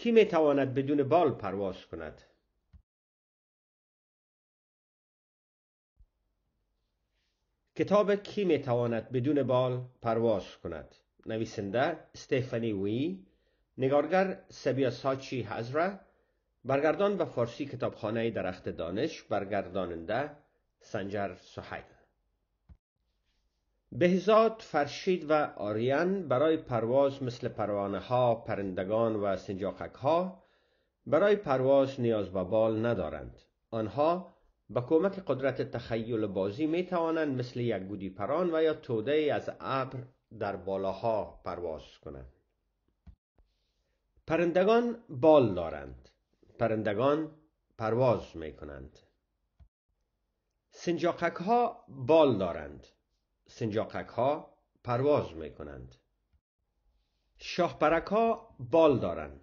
کی تواند بدون بال پرواز کند؟ کتاب کی تواند بدون بال پرواز کند؟ نویسنده استفانی وی نگارگر سبیا ساچی هزره برگردان و فارسی کتابخانه درخت دانش برگرداننده سنجر سحیل بهزاد فرشید و آریان برای پرواز مثل پروانه ها پرندگان و سنجاقک ها برای پرواز نیاز به بال ندارند آنها به کمک قدرت تخیل بازی می توانند مثل یک گودی پران و یا توده از ابر در بالاها پرواز کنند پرندگان بال دارند پرندگان پرواز می کنند سنجاقک ها بال دارند سنجاقک ها پرواز می کنند شاهپرک ها بال دارند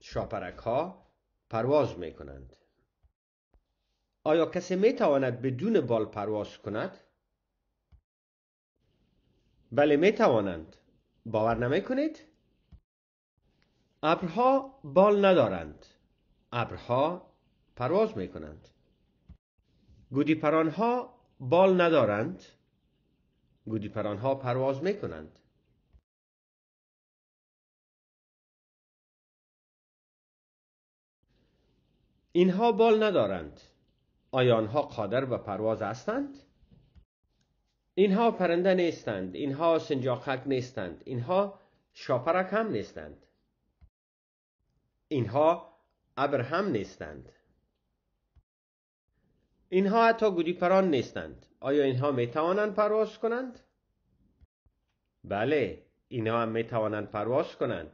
شاپرک ها پرواز می کنند آیا کسی می تواند بدون بال پرواز کند؟ بله می توانند باور نمی کنید؟ ابرها بال ندارند ابرها پرواز می کنند گودی پران ها بال ندارند گودیپرانها پرواز میکنند. اینها بال ندارند. آیا آنها قادر به پرواز هستند؟ اینها پرنده نیستند. اینها سنجاقک نیستند. اینها شاپرک هم نیستند. اینها ابر هم نیستند. اینها حتی پران نیستند آیا اینها می توانند پرواز کنند بله اینها هم می توانند پرواز کنند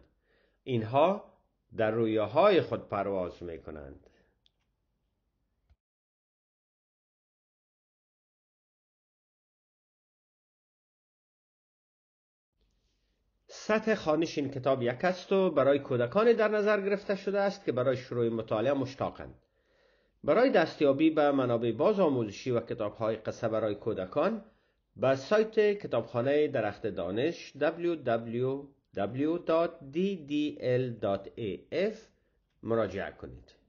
اینها در رویاهای خود پرواز می کنند سطح خانش این کتاب یک است و برای کودکان در نظر گرفته شده است که برای شروع مطالعه مشتاقند برای دستیابی به منابع باز آموزشی و های قصه برای کودکان به سایت کتابخانه درخت دانش www.ddl.af مراجعه کنید